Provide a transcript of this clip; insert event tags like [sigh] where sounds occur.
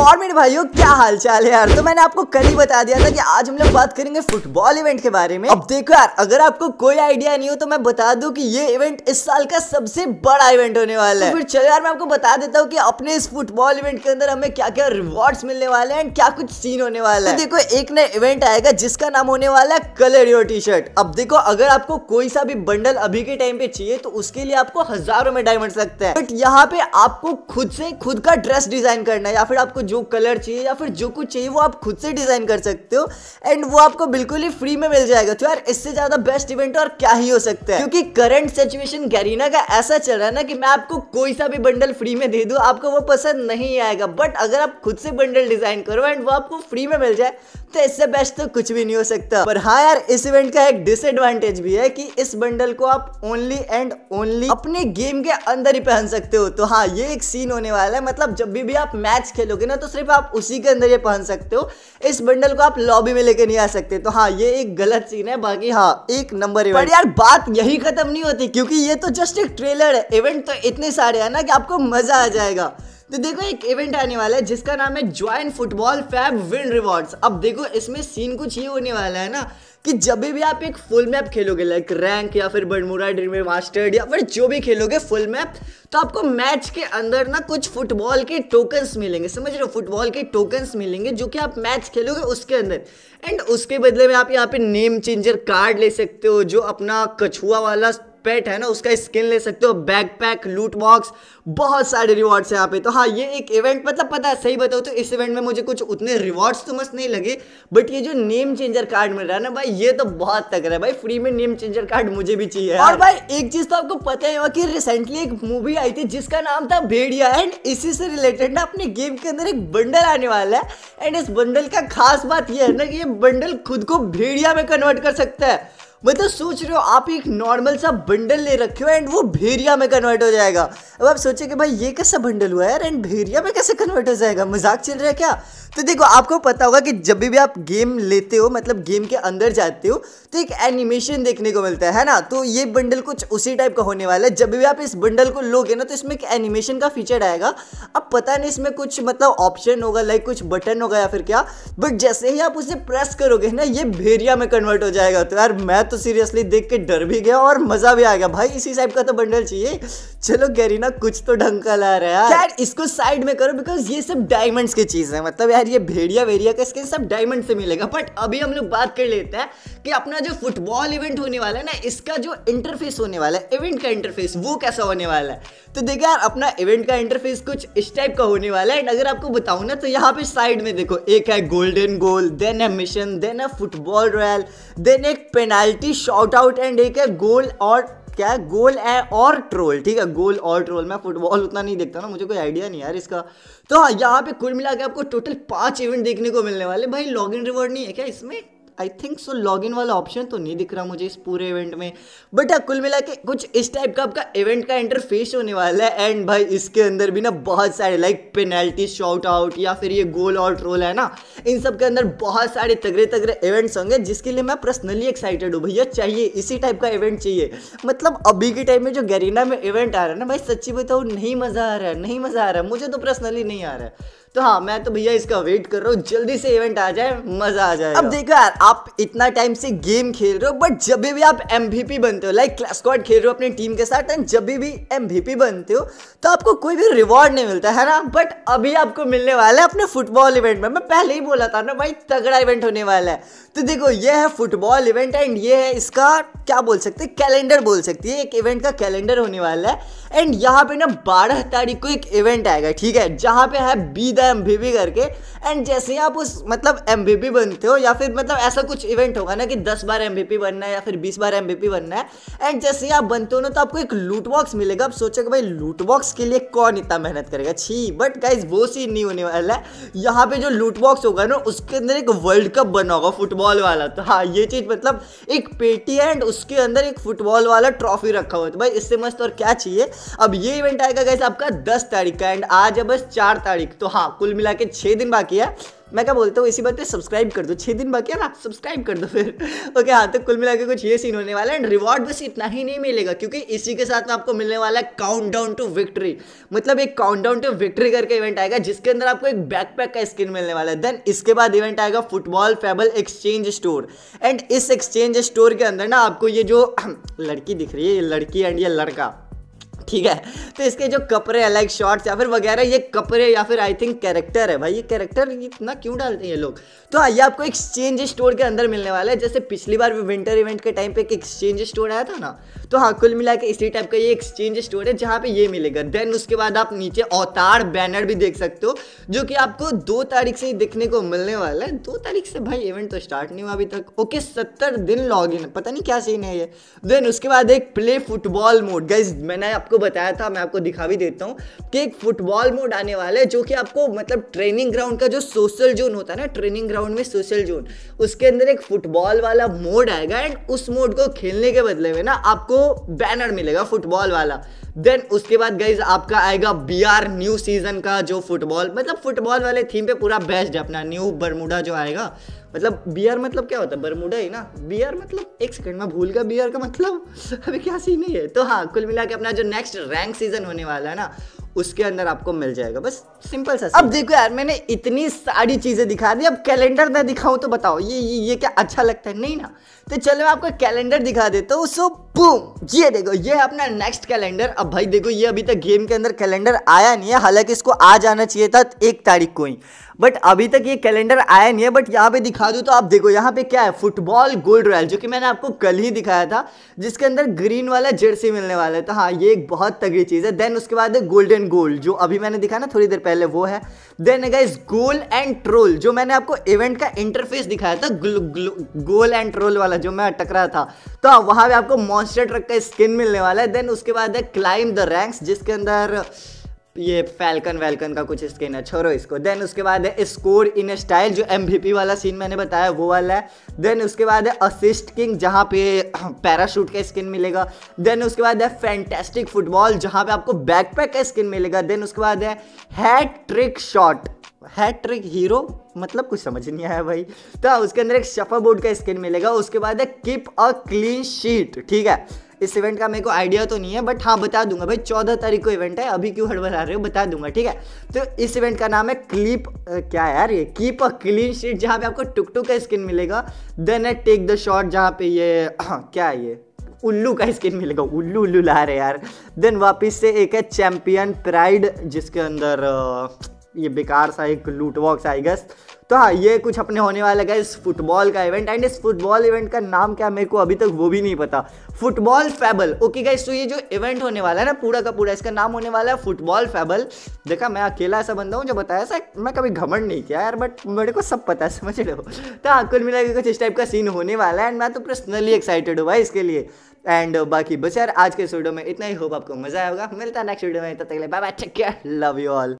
और मेरे भाइयों क्या हाल चाल है यार तो मैंने आपको कल ही बता दिया था कि आज हम लोग बात करेंगे फुटबॉल इवेंट के बारे में अब देखो यार अगर आपको कोई आइडिया नहीं हो तो मैं बता दूं कि ये इवेंट इस साल का सबसे बड़ा इवेंट होने वाला तो है तो फिर चलो यार मैं आपको बता देता हूँ की अपने इस फुटबॉल इवेंट के अंदर हमें क्या क्या रिवॉर्ड मिलने वाले हैं क्या कुछ सीन होने वाला तो है तो देखो एक नया इवेंट आएगा जिसका नाम होने वाला है कलर योर टी शर्ट अब देखो अगर आपको कोई सा भी बंडल अभी के टाइम पे चाहिए तो उसके लिए आपको हजारों में डायमंड सकते है बट यहाँ पे आपको खुद से खुद का ड्रेस डिजाइन करना है या फिर आपको जो कलर चाहिए या फिर जो कुछ चाहिए वो आप खुद से डिज़ाइन कर सकते हो एंड वो आपको बिल्कुल ही फ्री में मिल जाएगा तो यार इससे ज़्यादा बेस्ट इवेंट और क्या ही हो सकता है क्योंकि करंट सिचुएशन गैरीना का ऐसा चल रहा है ना कि मैं आपको कोई सा भी बंडल फ्री में दे दू आपको वो पसंद नहीं आएगा बट अगर आप खुद से बंडल डिज़ाइन करो एंड वो आपको फ्री में मिल जाए तो इससे बेस्ट तो कुछ भी नहीं हो सकता पर हाँ यार इस इवेंट का एक डिसएडवांटेज भी है कि इस बंडल को आप ओनली एंड ओनली अपने गेम के अंदर ही पहन सकते हो तो हाँ ये एक सीन होने वाला है मतलब जब भी, भी आप मैच खेलोगे ना तो सिर्फ आप उसी के अंदर ये पहन सकते हो इस बंडल को आप लॉबी में लेके नहीं आ सकते तो हाँ ये एक गलत सीन है बाकी हाँ एक नंबर पर यार बात यही खत्म नहीं होती क्योंकि ये तो जस्ट एक ट्रेलर है इवेंट तो इतने सारे है ना कि आपको मजा आ जाएगा तो देखो एक इवेंट आने वाला है जिसका नाम है join football fab win rewards अब देखो इसमें सीन कुछ ये होने वाला है ना कि जब भी आप एक फुल मैप खेलोगे लाइक रैंक या फिर बडमुरा ड्रीम मास्टर्ड या फिर जो भी खेलोगे फुल मैप तो आपको मैच के अंदर ना कुछ फुटबॉल के टोकन्स मिलेंगे समझ रहे हो फुटबॉल के टोकन्स मिलेंगे जो कि आप मैच खेलोगे उसके अंदर एंड उसके बदले में आप यहाँ पे नेम चेंजर कार्ड ले सकते हो जो अपना कछुआ वाला पेट है ना उसका स्किन ले सकते हो बैकपैक लूट बॉक्स बहुत सारे रिवॉर्ड्स हैं यहाँ पे तो हाँ ये एक इवेंट मतलब पता है सही बताओ तो इस इवेंट में मुझे कुछ उतने रिवॉर्ड्स तो मस्त नहीं लगे बट ये जो नेम चेंजर कार्ड मिल रहा है ना भाई ये तो बहुत रहा है भाई फ्री में नेम चेंजर कार्ड मुझे भी चाहिए और भाई एक चीज तो आपको पता ही हो कि रिसेंटली एक मूवी आई थी जिसका नाम था भेड़िया एंड इसी से रिलेटेड ना अपने गेम के अंदर एक बंडल आने वाला है एंड इस बंडल का खास बात यह है ना कि ये बंडल खुद को भेड़िया में कन्वर्ट कर सकता है मतलब सोच रहे हो आप एक नॉर्मल सा बंडल ले रखे हो एंड वो भेरिया में कन्वर्ट हो जाएगा अब आप सोचे कि भाई ये कैसा बंडल हुआ है एंड भेरिया में कैसे कन्वर्ट हो जाएगा मजाक चल रहा है क्या तो देखो आपको पता होगा कि जब भी आप गेम लेते हो मतलब गेम के अंदर जाते हो तो एक एनिमेशन देखने को मिलता है है ना तो ये बंडल कुछ उसी टाइप का होने वाला है जब भी आप इस बंडल को लोगे ना तो इसमें एक एनिमेशन का फीचर आएगा अब पता नहीं इसमें कुछ मतलब ऑप्शन होगा लाइक कुछ बटन होगा या फिर क्या बट जैसे ही आप उसे प्रेस करोगे ना ये भेरिया में कन्वर्ट हो जाएगा तो यार मैं तो सीरियसली देख के डर भी गया और मज़ा भी आएगा भाई इसी टाइप का तो बंडल चाहिए चलो गैरीना कुछ तो ढंग का ला रहा है यार इसको साइड में करो बिकॉज ये सब डायमंड्स की चीज़ है मतलब यार यार ये भेड़िया वेड़िया का स्किन सब डायमंड से मिलेगा बट अभी हम लोग बात कर लेते हैं कि अपना जो फुटबॉल इवेंट होने वाला है ना इसका जो इंटरफेस होने वाला है इवेंट का इंटरफेस वो कैसा होने वाला है तो देखिए यार अपना इवेंट का इंटरफेस कुछ इस टाइप का होने वाला है एंड अगर आपको बताऊँ ना तो यहाँ पे साइड में देखो एक है गोल्डन गोल देन है मिशन देन है फुटबॉल रॉयल देन एक पेनाल्टी शॉर्ट आउट एंड एक है गोल और क्या है गोल है और ट्रोल ठीक है गोल और ट्रोल मैं फुटबॉल उतना नहीं देखता ना मुझे कोई आइडिया नहीं यार इसका तो हाँ, यहाँ पे कुल मिला के आपको टोटल पांच इवेंट देखने को मिलने वाले भाई लॉग इन रिवॉर्ड नहीं है क्या इसमें I think so log in वाला ऑप्शन तो नहीं दिख रहा मुझे इस पूरे इवेंट में बट हाँ, कुल मिला के कुछ इस टाइप का आपका इवेंट का इंटरफेस होने वाला है एंड भाई इसके अंदर भी ना बहुत सारे लाइक पेनल्टी शॉर्ट आउट या फिर ये गोल आउट रोल है ना इन सब के अंदर बहुत सारे तगड़े तगड़े इवेंट्स होंगे जिसके लिए मैं पर्सनली एक्साइटेड हूँ भैया चाहिए इसी टाइप का इवेंट चाहिए मतलब अभी के टाइम में जो गरीना में इवेंट आ रहा है ना भाई सच्ची बताऊँ नहीं मज़ा आ रहा है नहीं मज़ा आ रहा है मुझे तो पर्सनली नहीं आ रहा है तो हाँ मैं तो भैया इसका वेट कर रहा हूँ जल्दी से इवेंट आ जाए मजा आ जाए अब देखो यार आप इतना टाइम से गेम खेल रहे हो बट जब भी आप एम बनते हो लाइक स्कॉट स्क्वाड खेल रहे हो अपनी टीम के साथ एंड जब भी एम बनते हो तो आपको कोई भी रिवॉर्ड नहीं मिलता है ना बट अभी आपको मिलने वाला है अपने फुटबॉल इवेंट में मैं पहले ही बोला था ना भाई तगड़ा इवेंट होने वाला है तो देखो ये है फुटबॉल इवेंट एंड ये है इसका क्या बोल सकते हैं कैलेंडर बोल सकती है एक इवेंट का कैलेंडर होने वाला है एंड यहाँ पे ना बारह तारीख को एक इवेंट आएगा ठीक है जहाँ पे है बी द एम करके एंड जैसे ही आप उस मतलब एम बी बी बनते हो या फिर मतलब ऐसा कुछ इवेंट होगा ना कि दस बार एम बी पी बनना है या फिर बीस बार एम बी पी बनना है एंड जैसे ही आप बनते हो ना तो आपको एक लूट बॉक्स मिलेगा आप सोचे भाई लूट बॉक्स के लिए कौन इतना मेहनत करेगा छी बट गाइज वो सीन नहीं होने वाला है यहाँ पे जो लूट बॉक्स होगा ना उसके अंदर एक वर्ल्ड कप बना होगा फुटबॉल फुटबॉल वाला तो हाँ ये चीज़ मतलब एक पेटी है एंड उसके अंदर एक फुटबॉल वाला ट्रॉफी रखा हुआ तो भाई इससे मस्त और क्या चाहिए अब ये इवेंट आएगा कैसे आपका दस तारीख का एंड आज है बस चार तारीख तो हाँ कुल मिला के छह दिन बाकी है मैं क्या बोलता हूँ इसी बात पे सब्सक्राइब कर दो छः दिन बाकी है ना सब्सक्राइब कर दो फिर ओके हाँ तो कुल मिला के कुछ ये सीन होने वाला है एंड रिवॉर्ड बस इतना ही नहीं मिलेगा क्योंकि इसी के साथ में आपको मिलने वाला है काउंट डाउन टू विक्ट्री मतलब एक काउंट डाउन टू विक्ट्री करके इवेंट आएगा जिसके अंदर आपको एक बैकपैक का स्किन मिलने वाला है देन इसके बाद इवेंट आएगा football fable exchange store and इस एक्सचेंज स्टोर के अंदर ना आपको ये जो [clears throat] लड़की दिख रही है ये लड़की एंड ये लड़का ठीक है तो इसके जो कपड़े हैं लाइक शॉर्ट्स या फिर वगैरह ये कपड़े या फिर आई थिंक कैरेक्टर है भाई ये कैरेक्टर इतना क्यों डालते हैं ये लोग तो आइए आपको एक्सचेंज स्टोर के अंदर मिलने वाला है जैसे पिछली बार विंटर इवेंट के टाइम पे एक एक्सचेंज स्टोर आया था ना तो हाँ कुल मिला के इसी टाइप का ये एक्सचेंज स्टोर है जहाँ पे ये मिलेगा देन उसके बाद आप नीचे अवतार बैनर भी देख सकते हो जो कि आपको दो तारीख से ही देखने को मिलने वाला है दो तारीख से भाई इवेंट तो स्टार्ट नहीं हुआ अभी तक ओके सत्तर दिन लॉग इन पता नहीं क्या सीन है ये देन उसके बाद एक प्ले फुटबॉल मोड गई मैंने आपको बताया था मैं आपको दिखा भी देता हूँ कि एक फुटबॉल मोड आने वाला है जो कि आपको मतलब ट्रेनिंग ग्राउंड का जो सोशल जोन होता है ना ट्रेनिंग ग्राउंड में सोशल जोन उसके अंदर एक फुटबॉल वाला मोड आएगा एंड उस मोड को खेलने के बदले में ना आपको बैनर मिलेगा फुटबॉल वाला देन उसके बाद गाइज आपका आएगा बी आर न्यू सीजन का जो फुटबॉल मतलब फुटबॉल वाले थीम पे पूरा बेस्ट है अपना न्यू बरमुडा जो आएगा मतलब बी आर मतलब क्या होता है बरमुडा ही ना बी आर मतलब एक सेकंड में भूल गया बी आर का मतलब [laughs] अभी क्या सीन ही है तो हाँ कुल मिला के अपना जो नेक्स्ट रैंक सीजन होने वाला है ना उसके अंदर आपको मिल जाएगा बस सिंपल सा अब देखो यार मैंने इतनी सारी चीज़ें दिखा दी अब कैलेंडर मैं दिखाऊं तो बताओ ये ये, ये क्या अच्छा लगता है नहीं ना तो चलो मैं आपको कैलेंडर दिखा देता हूँ सो बूम ये देखो ये है अपना नेक्स्ट कैलेंडर अब भाई देखो ये अभी तक गेम के अंदर कैलेंडर आया नहीं है हालांकि इसको आ जाना चाहिए था एक तारीख को ही बट अभी तक ये कैलेंडर आया नहीं है बट यहाँ पे दिखा दूँ तो आप देखो यहाँ पे क्या है फुटबॉल गोल्ड रॉयल जो कि मैंने आपको कल ही दिखाया था जिसके अंदर ग्रीन वाला जर्सी मिलने वाला है तो हाँ ये एक बहुत तगड़ी चीज़ है देन उसके बाद गोल्डन गोल्ड जो अभी मैंने दिखा ना थोड़ी देर पहले वो है then guys goal and troll जो मैंने आपको इवेंट का इंटरफेस दिखाया था गोल एंड ट्रोल वाला जो मैं अटक रहा था तो हाँ वहाँ पर आपको मॉन्स्टर ट्रक का स्किन मिलने वाला है देन उसके बाद है क्लाइम द रैंक्स जिसके अंदर ये फैल्कन वेलकन का कुछ स्किन है छोड़ो इसको देन उसके बाद है स्कोर इन स्टाइल जो एमवीपी वाला सीन मैंने बताया वो वाला है देन उसके बाद है असिस्ट किंग जहाँ पे पैराशूट का स्किन मिलेगा देन उसके बाद है फैंटेस्टिक फुटबॉल जहाँ पे आपको बैकपैक का स्किन मिलेगा देन उसके बाद है hat trick shot trick hero मतलब कुछ समझ नहीं आया भाई तो उसके अंदर एक शफा बोर्ड का स्किन मिलेगा उसके बाद है किप अ क्लीन शीट ठीक है इस इवेंट का मेरे को आइडिया तो नहीं है बट हाँ बता दूंगा भाई चौदह तारीख को इवेंट है अभी क्यों हड़बड़ा रहे हो बता दूंगा ठीक है तो इस इवेंट का नाम है क्लीप क्या यार ये कीप अ क्लीन शीट जहाँ पे आपको टुक टुक का स्किन मिलेगा then a take the shot जहाँ पे ये हाँ, क्या है ये उल्लू का स्किन मिलेगा उल्लू उल्लू ला रहे यार देन वापस से एक है चैम्पियन प्राइड जिसके अंदर ये बेकार सा एक लूट बॉक्स आई गेस तो हाँ ये कुछ अपने होने वाला है इस फुटबॉल का इवेंट एंड इस फुटबॉल इवेंट का नाम क्या मेरे को अभी तक वो भी नहीं पता फुटबॉल फैबल ओके गाइस तो ये जो इवेंट होने वाला है ना पूरा का पूरा इसका नाम होने वाला है फुटबॉल फैबल देखा मैं अकेला ऐसा बंदा हूँ जो बताया सर मैं कभी घमंड नहीं किया यार बट मेरे को सब पता है समझ रहे हो तो हाँ कुल मिला कुछ इस टाइप का सीन होने वाला है एंड मैं तो पर्सनली एक्साइटेड हूँ भाई इसके लिए एंड बाकी बस यार आज के इस वीडियो में इतना ही होप आपको मजा आएगा मिलता है नेक्स्ट वीडियो में तब तक bye bye take care love you all